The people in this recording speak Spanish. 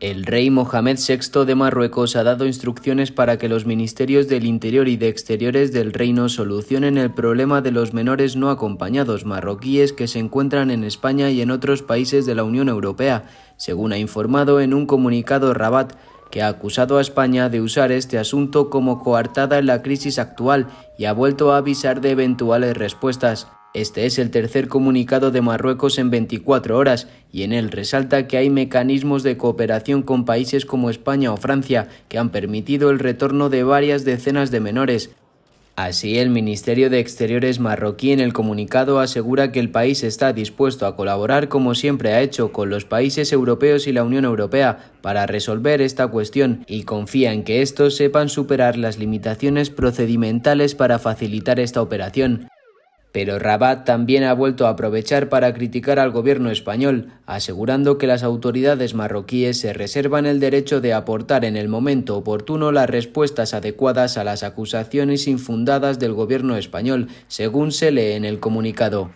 El rey Mohamed VI de Marruecos ha dado instrucciones para que los ministerios del Interior y de Exteriores del reino solucionen el problema de los menores no acompañados marroquíes que se encuentran en España y en otros países de la Unión Europea, según ha informado en un comunicado Rabat, que ha acusado a España de usar este asunto como coartada en la crisis actual y ha vuelto a avisar de eventuales respuestas. Este es el tercer comunicado de Marruecos en 24 horas y en él resalta que hay mecanismos de cooperación con países como España o Francia que han permitido el retorno de varias decenas de menores, Así, el Ministerio de Exteriores marroquí en el comunicado asegura que el país está dispuesto a colaborar como siempre ha hecho con los países europeos y la Unión Europea para resolver esta cuestión y confía en que estos sepan superar las limitaciones procedimentales para facilitar esta operación. Pero Rabat también ha vuelto a aprovechar para criticar al gobierno español, asegurando que las autoridades marroquíes se reservan el derecho de aportar en el momento oportuno las respuestas adecuadas a las acusaciones infundadas del gobierno español, según se lee en el comunicado.